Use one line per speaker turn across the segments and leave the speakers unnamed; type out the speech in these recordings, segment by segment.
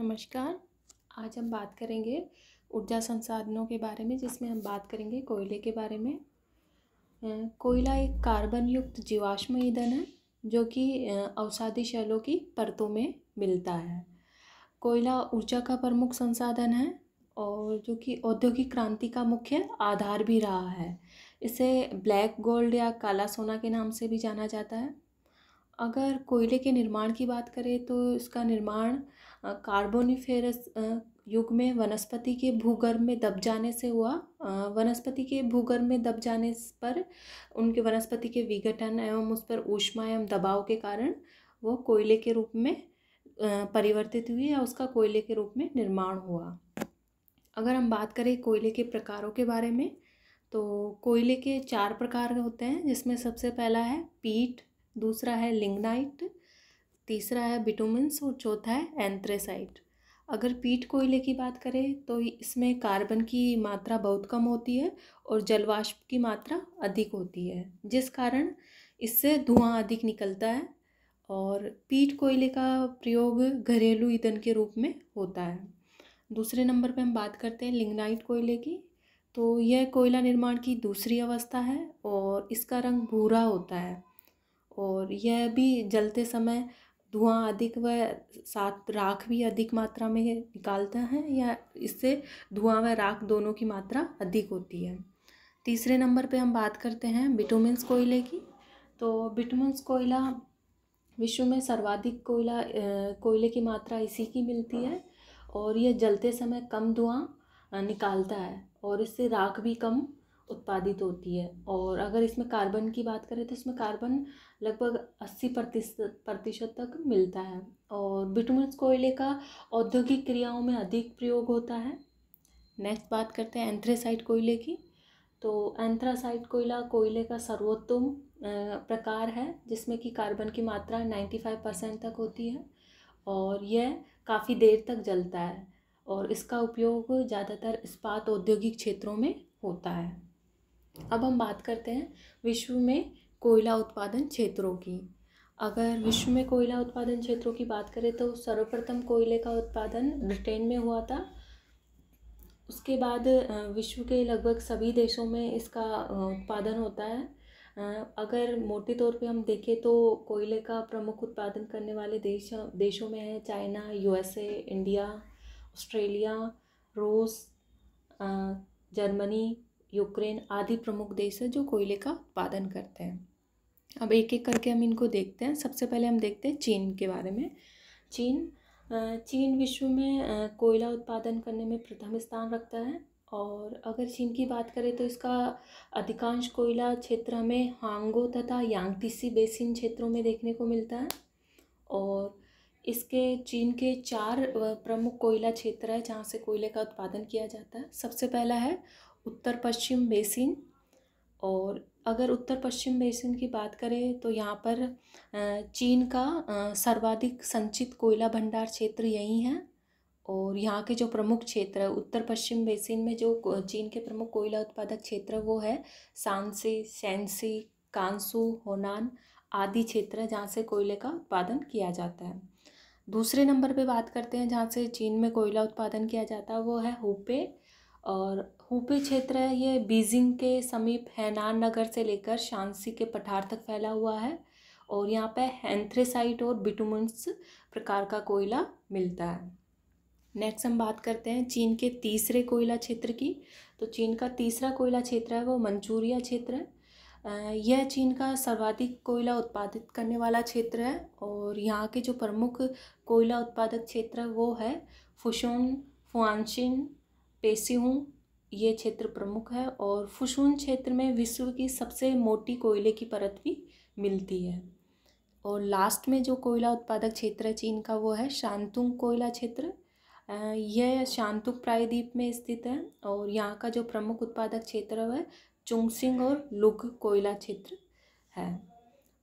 नमस्कार आज हम बात करेंगे ऊर्जा संसाधनों के बारे में जिसमें हम बात करेंगे कोयले के बारे में कोयला एक कार्बन युक्त जीवाश्म ईंधन है जो कि अवसादी शैलों की परतों में मिलता है कोयला ऊर्जा का प्रमुख संसाधन है और जो कि औद्योगिक क्रांति का मुख्य आधार भी रहा है इसे ब्लैक गोल्ड या काला सोना के नाम से भी जाना जाता है अगर कोयले के निर्माण की बात करें तो इसका निर्माण कार्बोनिफेरस युग में वनस्पति के भूगर्भ में दब जाने से हुआ वनस्पति के भूगर्भ में दब जाने पर उनके वनस्पति के विघटन एवं उस पर ऊष्मा एवं दबाव के कारण वो कोयले के रूप में परिवर्तित हुई या उसका कोयले के रूप में निर्माण हुआ अगर हम बात करें कोयले के प्रकारों के बारे में तो कोयले के चार प्रकार होते हैं जिसमें सबसे पहला है पीठ दूसरा है लिंगनाइट तीसरा है बिटोमिन्स और चौथा है एंथ्रेसाइट अगर पीठ कोयले की बात करें तो इसमें कार्बन की मात्रा बहुत कम होती है और जलवाष्प की मात्रा अधिक होती है जिस कारण इससे धुआं अधिक निकलता है और पीठ कोयले का प्रयोग घरेलू ईंधन के रूप में होता है दूसरे नंबर पर हम बात करते हैं लिंगनाइट कोयले की तो यह कोयला निर्माण की दूसरी अवस्था है और इसका रंग भूरा होता है और यह भी जलते समय धुआँ अधिक व साथ राख भी अधिक मात्रा में निकालता है या इससे धुआँ व राख दोनों की मात्रा अधिक होती है तीसरे नंबर पे हम बात करते हैं बिटोमिन्स कोयले की तो बिटोमिन्स कोयला विश्व में सर्वाधिक कोयला कोयले की मात्रा इसी की मिलती है और यह जलते समय कम धुआँ निकालता है और इससे राख भी कम उत्पादित होती है और अगर इसमें कार्बन की बात करें तो इसमें कार्बन लगभग अस्सी प्रतिशत प्रतिशत तक मिलता है और बिटुमिनस कोयले का औद्योगिक क्रियाओं में अधिक प्रयोग होता है नेक्स्ट बात करते हैं एंथ्रेसाइट कोयले की तो एंथ्रासाइट कोयला कोयले का सर्वोत्तम प्रकार है जिसमें कि कार्बन की मात्रा नाइन्टी फाइव परसेंट तक होती है और यह काफ़ी देर तक जलता है और इसका उपयोग ज़्यादातर इस्पात औद्योगिक क्षेत्रों में होता है अब हम बात करते हैं विश्व में कोयला उत्पादन क्षेत्रों की अगर विश्व में कोयला उत्पादन क्षेत्रों की बात करें तो सर्वप्रथम कोयले का उत्पादन ब्रिटेन में हुआ था उसके बाद विश्व के लगभग सभी देशों में इसका उत्पादन होता है अगर मोटे तौर पे हम देखें तो कोयले का प्रमुख उत्पादन करने वाले देश देशों में है चाइना यूएसए इंडिया ऑस्ट्रेलिया रूस जर्मनी यूक्रेन आदि प्रमुख देश है जो कोयले का उत्पादन करते हैं अब एक एक करके हम इनको देखते हैं सबसे पहले हम देखते हैं चीन के बारे में चीन चीन विश्व में कोयला उत्पादन करने में प्रथम स्थान रखता है और अगर चीन की बात करें तो इसका अधिकांश कोयला क्षेत्र हमें हांगो तथा यांगतीसी बेसिन क्षेत्रों में देखने को मिलता है और इसके चीन के चार प्रमुख कोयला क्षेत्र है जहाँ से कोयले का उत्पादन किया जाता है सबसे पहला है उत्तर पश्चिम बेसिन और अगर उत्तर पश्चिम बेसिन की बात करें तो यहाँ पर चीन का सर्वाधिक संचित कोयला भंडार क्षेत्र यही है और यहाँ के जो प्रमुख क्षेत्र है उत्तर पश्चिम बेसिन में जो चीन के प्रमुख कोयला उत्पादक क्षेत्र वो है सांसी सैंसी कांसू होनान आदि क्षेत्र है जहाँ से कोयले का उत्पादन किया जाता है दूसरे नंबर पे बात करते हैं जहाँ से चीन में कोयला उत्पादन किया जाता है वो है हुपे और हुपी क्षेत्र है यह बीजिंग के समीप हैनान नगर से लेकर शांसी के पठार तक फैला हुआ है और यहाँ पे हैंथ्रेसाइट और बिटुमस प्रकार का कोयला मिलता है नेक्स्ट हम बात करते हैं चीन के तीसरे कोयला क्षेत्र की तो चीन का तीसरा कोयला क्षेत्र है वो मंचूरिया क्षेत्र है यह चीन का सर्वाधिक कोयला उत्पादित करने वाला क्षेत्र है और यहाँ के जो प्रमुख कोयला उत्पादक क्षेत्र वो है फुशोन फुआनशिन पेसीहू ये क्षेत्र प्रमुख है और फुशून क्षेत्र में विश्व की सबसे मोटी कोयले की परत भी मिलती है और लास्ट में जो कोयला उत्पादक क्षेत्र है चीन का वो है शांतुंग कोयला क्षेत्र यह शांतुंग प्रायद्वीप में स्थित है और यहाँ का जो प्रमुख उत्पादक क्षेत्र है वह चुंगसिंग और लुग कोयला क्षेत्र है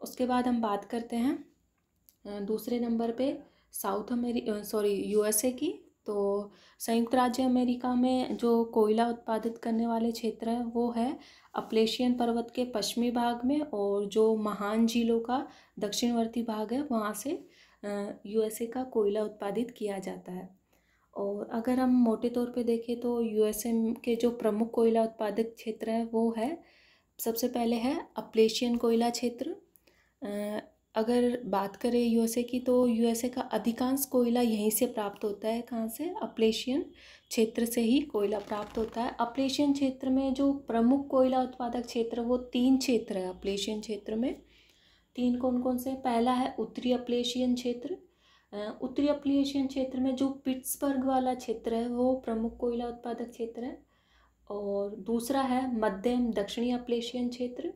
उसके बाद हम बात करते हैं दूसरे नंबर पे साउथ अमेरिका सॉरी यूएसए की तो संयुक्त राज्य अमेरिका में जो कोयला उत्पादित करने वाले क्षेत्र हैं वो है अपलेशियन पर्वत के पश्चिमी भाग में और जो महान झीलों का दक्षिणवर्ती भाग है वहाँ से यूएसए का कोयला उत्पादित किया जाता है और अगर हम मोटे तौर पे देखें तो यूएसए के जो प्रमुख कोयला उत्पादक क्षेत्र है वो है सबसे पहले है अपलेशियन कोयला क्षेत्र अगर बात करें यूएसए की तो यूएसए का अधिकांश कोयला यहीं से प्राप्त होता है कहाँ से अपलेशियन क्षेत्र से ही कोयला प्राप्त होता है अपलेशियन क्षेत्र में जो प्रमुख कोयला उत्पादक क्षेत्र वो तीन क्षेत्र है अपलेशियन क्षेत्र में तीन कौन कौन से पहला है उत्तरी अपलेशियन क्षेत्र उत्तरी अपलेशियन क्षेत्र में जो पिट्सबर्ग वाला क्षेत्र है वो प्रमुख कोयला उत्पादक क्षेत्र है और दूसरा है मध्यम दक्षिणी अपलेशियन क्षेत्र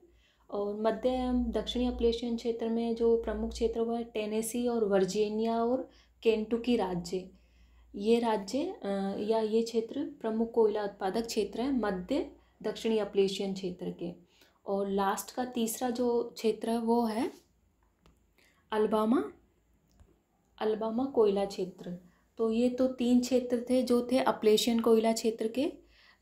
और मध्य एवं दक्षिणी अपलेशियन क्षेत्र में जो प्रमुख क्षेत्र हुआ है टेनेसी और वर्जीनिया और केंटुकी राज्य ये राज्य या ये क्षेत्र प्रमुख कोयला उत्पादक क्षेत्र है मध्य दक्षिणी अपलेशियन क्षेत्र के और लास्ट का तीसरा जो क्षेत्र है वो है अलबामा अलबामा कोयला क्षेत्र तो ये तो तीन क्षेत्र थे जो थे अपलेशियन कोयला क्षेत्र के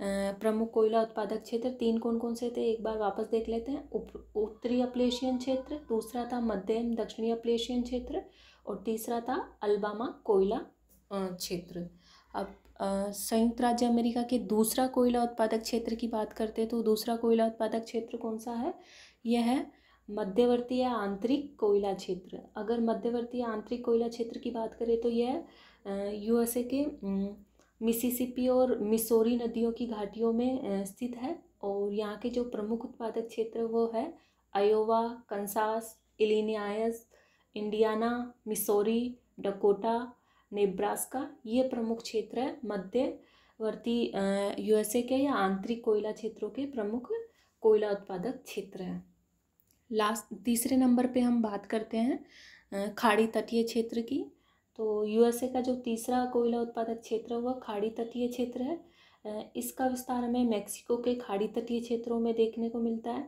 प्रमुख कोयला उत्पादक क्षेत्र तीन कौन कौन से थे एक बार वापस देख लेते हैं उप उत्तरी अपलेशियन क्षेत्र दूसरा था मध्य एवं दक्षिणी अपलेशियन क्षेत्र और तीसरा था अल्बामा कोयला क्षेत्र अब संयुक्त राज्य अमेरिका के दूसरा कोयला उत्पादक क्षेत्र की बात करते हैं तो दूसरा कोयला उत्पादक क्षेत्र कौन सा है यह है मध्यवर्ती या आंतरिक कोयला क्षेत्र अगर मध्यवर्ती या आंतरिक कोयला क्षेत्र की बात करें तो यह यूएसए के मिसिसिपी और मिसोरी नदियों की घाटियों में स्थित है और यहाँ के जो प्रमुख उत्पादक क्षेत्र वो है Iowa Kansas Illinois Indiana Missouri Dakota Nebraska ये प्रमुख क्षेत्र है मध्यवर्ती यूएसए के या आंतरिक कोयला क्षेत्रों के प्रमुख कोयला उत्पादक क्षेत्र हैं लास्ट तीसरे नंबर पे हम बात करते हैं खाड़ी तटीय क्षेत्र की तो यूएसए का जो तीसरा कोयला उत्पादक क्षेत्र वह खाड़ी तटीय क्षेत्र है इसका विस्तार हमें मेक्सिको के खाड़ी तटीय क्षेत्रों में देखने को मिलता है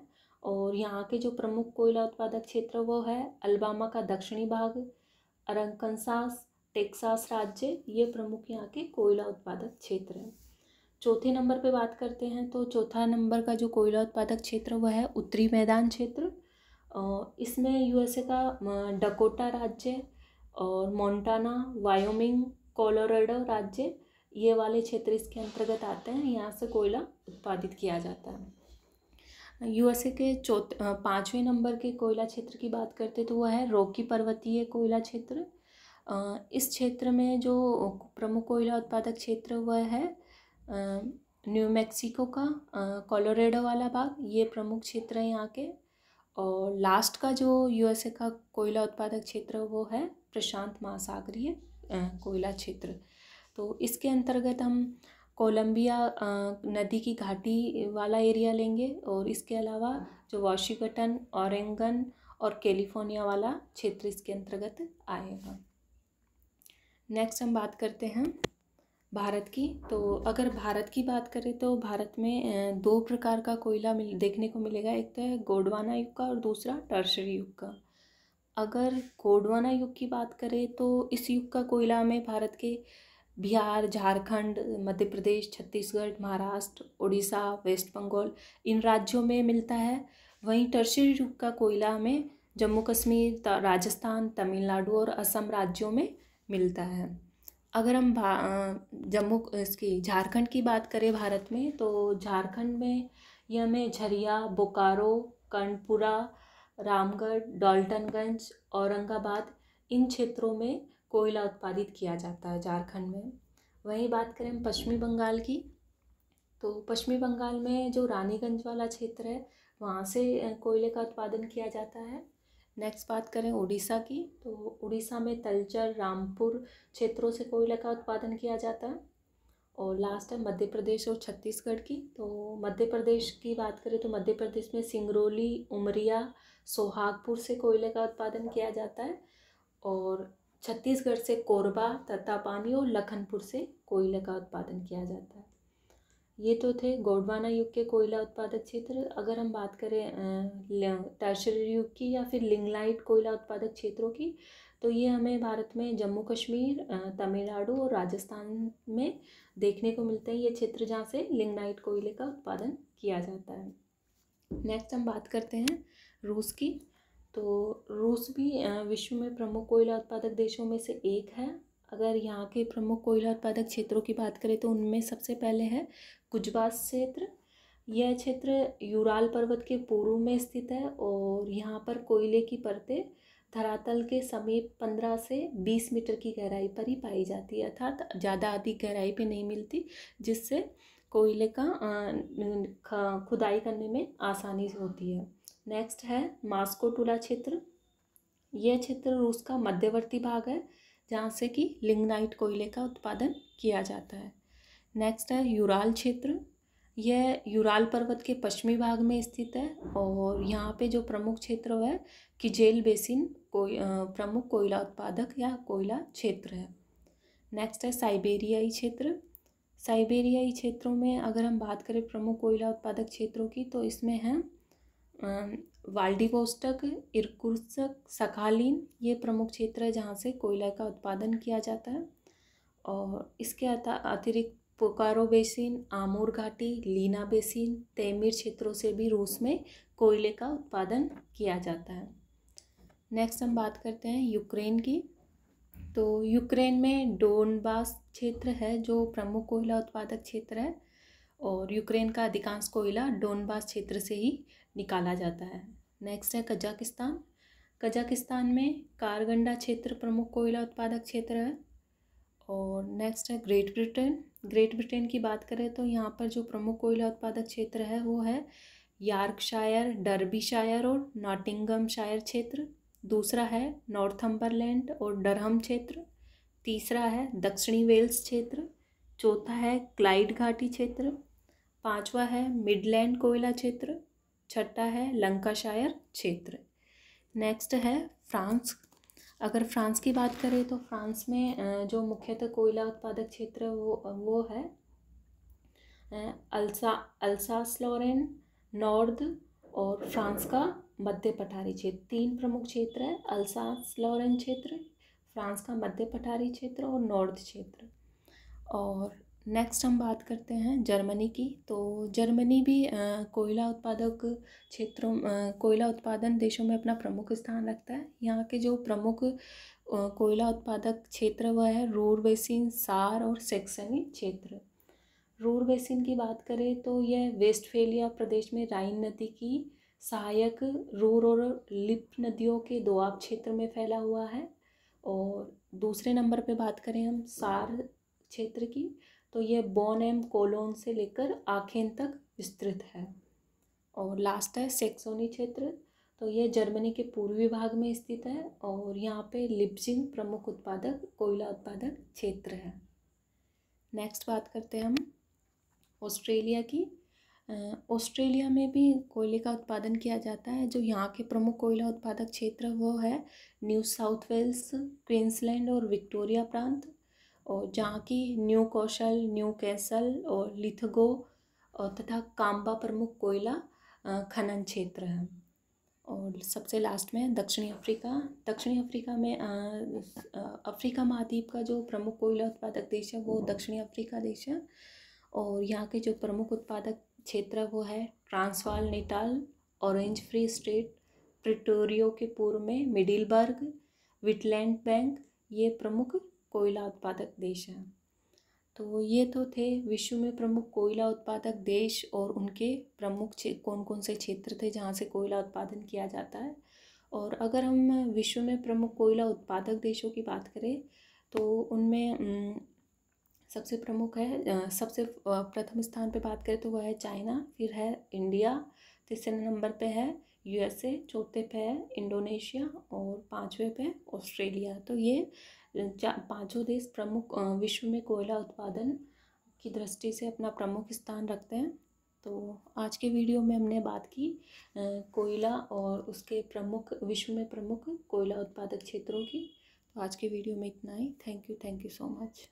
और यहाँ के जो प्रमुख कोयला उत्पादक क्षेत्र वो है अल्बामा का दक्षिणी भाग अरंकनसास टेक्सास राज्य ये प्रमुख यहाँ के कोयला उत्पादक क्षेत्र हैं चौथे नंबर पे बात करते हैं तो चौथा नंबर का जो कोयला उत्पादक क्षेत्र वह है उत्तरी मैदान क्षेत्र इसमें यूएसए का डकोटा राज्य और मोंटाना वायोमिंग कोलोराडो राज्य ये वाले क्षेत्र इसके अंतर्गत आते हैं यहाँ से कोयला उत्पादित किया जाता है यूएसए के चौथ पाँचवें नंबर के कोयला क्षेत्र की बात करते तो वह है रोकी पर्वतीय कोयला क्षेत्र इस क्षेत्र में जो प्रमुख कोयला उत्पादक क्षेत्र वह है न्यू मैक्सिको का कोलोरेडो वाला भाग ये प्रमुख क्षेत्र है यहाँ के और लास्ट का जो यूएसए का कोयला उत्पादक क्षेत्र वो है प्रशांत महासागरीय कोयला क्षेत्र तो इसके अंतर्गत हम कोलंबिया नदी की घाटी वाला एरिया लेंगे और इसके अलावा जो वाशिंगटन औरंगन और कैलिफोर्निया वाला क्षेत्र इसके अंतर्गत आएगा नेक्स्ट हम बात करते हैं भारत की तो अगर भारत की बात करें तो भारत में दो प्रकार का कोयला मिल देखने को मिलेगा एक तो है गोडवाना युग का और दूसरा टर्शरी युग का अगर कोडवाना युग की बात करें तो इस युग का कोयला हमें भारत के बिहार झारखंड मध्य प्रदेश छत्तीसगढ़ महाराष्ट्र उड़ीसा वेस्ट बंगाल इन राज्यों में मिलता है वहीं टर्शी युग का कोयला हमें जम्मू कश्मीर राजस्थान तमिलनाडु और असम राज्यों में मिलता है अगर हम जम्मू इसकी झारखंड की बात करें भारत में तो झारखंड में यह हमें झरिया बोकारो कर्णपुरा रामगढ़ डॉल्टनगंज औरंगाबाद इन क्षेत्रों में कोयला उत्पादित किया जाता है झारखंड में वहीं बात करें पश्चिमी बंगाल की तो पश्चिमी बंगाल में जो रानीगंज वाला क्षेत्र है वहाँ से कोयले का उत्पादन किया जाता है नेक्स्ट बात करें उड़ीसा की तो उड़ीसा में तलचर रामपुर क्षेत्रों से कोयले का उत्पादन किया जाता है और लास्ट है मध्य प्रदेश और छत्तीसगढ़ की तो मध्य प्रदेश की बात करें तो मध्य प्रदेश में सिंगरौली उमरिया सोहागपुर से कोयले का उत्पादन किया जाता है और छत्तीसगढ़ से कोरबा तत्तापानी और लखनपुर से कोयले का उत्पादन किया जाता है ये तो थे गोडवाना युग के कोयला उत्पादक क्षेत्र अगर हम बात करें टर्शरी युग की या फिर लिंगलाइट कोयला उत्पादक क्षेत्रों की तो ये हमें भारत में जम्मू कश्मीर तमिलनाडु और राजस्थान में देखने को मिलते हैं ये क्षेत्र जहाँ से लिंगनाइट कोयले का उत्पादन किया जाता है नेक्स्ट हम बात करते हैं रूस की तो रूस भी विश्व में प्रमुख कोयला उत्पादक देशों में से एक है अगर यहाँ के प्रमुख कोयला उत्पादक क्षेत्रों की बात करें तो उनमें सबसे पहले है गुजबात क्षेत्र यह क्षेत्र यूराल पर्वत के पूर्व में स्थित है और यहाँ पर कोयले की परतें धरातल के समीप पंद्रह से बीस मीटर की गहराई पर ही पाई जाती है अर्थात ज़्यादा अधिक गहराई पे नहीं मिलती जिससे कोयले का खुदाई करने में आसानी होती है नेक्स्ट है मास्को टूला क्षेत्र यह क्षेत्र रूस का मध्यवर्ती भाग है जहाँ से कि लिंगनाइट कोयले का उत्पादन किया जाता है नेक्स्ट है यूराल क्षेत्र यह यूराल पर्वत के पश्चिमी भाग में स्थित है और यहाँ पे जो प्रमुख क्षेत्र है किजेल बेसिन कोई प्रमुख कोयला उत्पादक या कोयला क्षेत्र है नेक्स्ट है साइबेरियाई क्षेत्र साइबेरियाई क्षेत्रों में अगर हम बात करें प्रमुख कोयला उत्पादक क्षेत्रों की तो इसमें हैं वाल्डिवोस्टक इरकुर्सक सखालीन ये प्रमुख क्षेत्र है जहाँ से कोयला का उत्पादन किया जाता है और इसके अतिरिक्त पोकारो बेसिन आमूर घाटी लीना बेसिन तैमीर क्षेत्रों से भी रूस में कोयले का उत्पादन किया जाता है नेक्स्ट हम बात करते हैं यूक्रेन की तो यूक्रेन में डोनबास क्षेत्र है जो प्रमुख कोयला उत्पादक क्षेत्र है और यूक्रेन का अधिकांश कोयला डोनबास क्षेत्र से ही निकाला जाता है नेक्स्ट है कजाकिस्तान कजाकिस्तान में कारगंडा क्षेत्र प्रमुख कोयला उत्पादक क्षेत्र है और नेक्स्ट है ग्रेट ब्रिटेन ग्रेट ब्रिटेन की बात करें तो यहाँ पर जो प्रमुख कोयला उत्पादक क्षेत्र है वो है यार्कशायर डर्बीशायर और नॉटिंगम शायर क्षेत्र दूसरा है नॉर्थम्बरलैंड और डरहम क्षेत्र तीसरा है दक्षिणी वेल्स क्षेत्र चौथा है क्लाइड घाटी क्षेत्र पांचवा है मिडलैंड कोयला क्षेत्र छठा है लंकाशायर क्षेत्र नेक्स्ट है फ्रांस अगर फ्रांस की बात करें तो फ्रांस में जो मुख्यतः कोयला उत्पादक क्षेत्र वो वो है अल्सा अल्सास लोरेन नॉर्द और फ्रांस का मध्य पठारी क्षेत्र तीन प्रमुख क्षेत्र है अल्सास लॉरेन क्षेत्र फ्रांस का मध्य पठारी क्षेत्र और नॉर्थ क्षेत्र और नेक्स्ट हम बात करते हैं जर्मनी की तो जर्मनी भी कोयला उत्पादक क्षेत्रों कोयला उत्पादन देशों में अपना प्रमुख स्थान रखता है यहाँ के जो प्रमुख कोयला उत्पादक क्षेत्र वह है रूर बेसिन सार और सेक्सनी क्षेत्र रूर बेसिन की बात करें तो यह वेस्टफेलिया प्रदेश में राइन नदी की सहायक रूर और लिप नदियों के दोआब क्षेत्र में फैला हुआ है और दूसरे नंबर पे बात करें हम सार क्षेत्र की तो ये बोन एम कोलोन से लेकर आखेन तक विस्तृत है और लास्ट है सेक्सोनी क्षेत्र तो ये जर्मनी के पूर्वी भाग में स्थित है और यहाँ पे लिप्जिंग प्रमुख उत्पादक कोयला उत्पादक क्षेत्र है नेक्स्ट बात करते हैं हम ऑस्ट्रेलिया की ऑस्ट्रेलिया में भी कोयले का उत्पादन किया जाता है जो यहाँ के प्रमुख कोयला उत्पादक क्षेत्र वो है न्यू साउथ वेल्स क्वींसलैंड और विक्टोरिया प्रांत और जहाँ की न्यू कौशल न्यू कैसल और लिथगो और तथा काम्बा प्रमुख कोयला खनन क्षेत्र है और सबसे लास्ट में दक्षिणी अफ्रीका दक्षिणी अफ्रीका में अफ्रीका महाद्वीप का जो प्रमुख कोयला उत्पादक देश है वो दक्षिणी अफ्रीका देश है और यहाँ के जो प्रमुख उत्पादक क्षेत्र वो है Transvaal Natal Orange Free State Pretoria के पूर्व में मिडिलबर्ग विटलैंड बैंक ये प्रमुख कोयला उत्पादक देश हैं तो ये तो थे विश्व में प्रमुख कोयला उत्पादक देश और उनके प्रमुख कौन कौन से क्षेत्र थे जहाँ से कोयला उत्पादन किया जाता है और अगर हम विश्व में प्रमुख कोयला उत्पादक देशों की बात करें तो उनमें सबसे प्रमुख है सबसे प्रथम स्थान पे बात करें तो वह है चाइना फिर है इंडिया तीसरे नंबर पे है यूएसए चौथे पे है इंडोनेशिया और पाँचवें पे ऑस्ट्रेलिया तो ये पांचों देश प्रमुख विश्व में कोयला उत्पादन की दृष्टि से अपना प्रमुख स्थान रखते हैं तो आज के वीडियो में हमने बात की कोयला और उसके प्रमुख विश्व में प्रमुख कोयला उत्पादक क्षेत्रों की तो आज के वीडियो में इतना ही thank you thank you so much